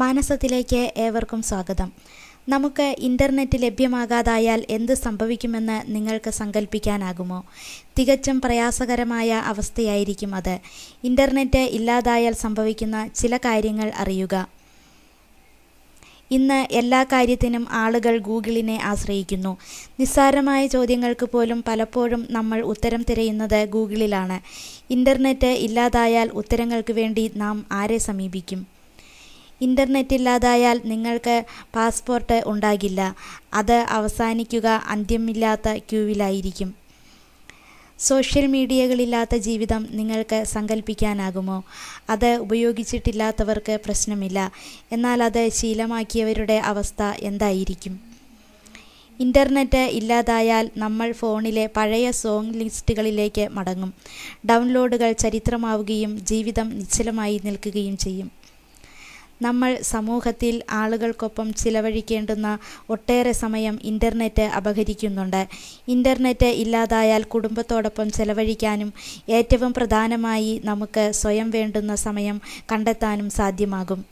മാനസത്തിലേക്ക് ഏവർക്കും സ്വാഗതം നമുക്ക് ഇൻ്റർനെറ്റ് ലഭ്യമാകാതായാൽ എന്ത് സംഭവിക്കുമെന്ന് നിങ്ങൾക്ക് സങ്കല്പിക്കാനാകുമോ തികച്ചും പ്രയാസകരമായ അവസ്ഥയായിരിക്കും അത് ഇൻ്റർനെറ്റ് ഇല്ലാതായാൽ സംഭവിക്കുന്ന ചില കാര്യങ്ങൾ അറിയുക ഇന്ന് എല്ലാ കാര്യത്തിനും ആളുകൾ ഗൂഗിളിനെ ആശ്രയിക്കുന്നു നിസ്സാരമായ ചോദ്യങ്ങൾക്ക് പോലും പലപ്പോഴും നമ്മൾ ഉത്തരം തിരയുന്നത് ഗൂഗിളിലാണ് ഇൻ്റർനെറ്റ് ഇല്ലാതായാൽ ഉത്തരങ്ങൾക്ക് വേണ്ടി നാം ആരെ സമീപിക്കും ഇൻ്റർനെറ്റ് ഇല്ലാതായാൽ നിങ്ങൾക്ക് പാസ്പോർട്ട് ഉണ്ടാകില്ല അത് അവസാനിക്കുക അന്ത്യമില്ലാത്ത ക്യൂവിലായിരിക്കും സോഷ്യൽ മീഡിയകളില്ലാത്ത ജീവിതം നിങ്ങൾക്ക് സങ്കല്പിക്കാനാകുമോ അത് ഉപയോഗിച്ചിട്ടില്ലാത്തവർക്ക് പ്രശ്നമില്ല എന്നാൽ അത് ശീലമാക്കിയവരുടെ അവസ്ഥ എന്തായിരിക്കും ഇൻ്റർനെറ്റ് ഇല്ലാതായാൽ നമ്മൾ ഫോണിലെ പഴയ സോങ് ലിസ്റ്റുകളിലേക്ക് മടങ്ങും ഡൗൺലോഡുകൾ ചരിത്രമാവുകയും ജീവിതം നിശ്ചലമായി നിൽക്കുകയും ചെയ്യും നമ്മൾ സമൂഹത്തിൽ ആളുകൾക്കൊപ്പം ചിലവഴിക്കേണ്ടുന്ന ഒട്ടേറെ സമയം ഇൻ്റർനെറ്റ് അപഹരിക്കുന്നുണ്ട് ഇൻ്റർനെറ്റ് ഇല്ലാതായാൽ കുടുംബത്തോടൊപ്പം ചിലവഴിക്കാനും ഏറ്റവും പ്രധാനമായി നമുക്ക് സ്വയം വേണ്ടുന്ന സമയം കണ്ടെത്താനും സാധ്യമാകും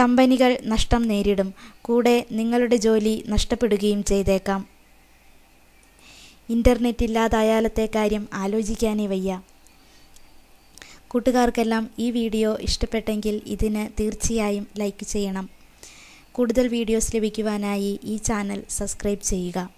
കമ്പനികൾ നഷ്ടം നേരിടും കൂടെ നിങ്ങളുടെ ജോലി നഷ്ടപ്പെടുകയും ചെയ്തേക്കാം ഇൻ്റർനെറ്റ് ഇല്ലാതായാലത്തെ കാര്യം ആലോചിക്കാനേ വയ്യ കൂട്ടുകാർക്കെല്ലാം ഈ വീഡിയോ ഇഷ്ടപ്പെട്ടെങ്കിൽ ഇതിന് തീർച്ചയായും ലൈക്ക് ചെയ്യണം കൂടുതൽ വീഡിയോസ് ലഭിക്കുവാനായി ഈ ചാനൽ സബ്സ്ക്രൈബ് ചെയ്യുക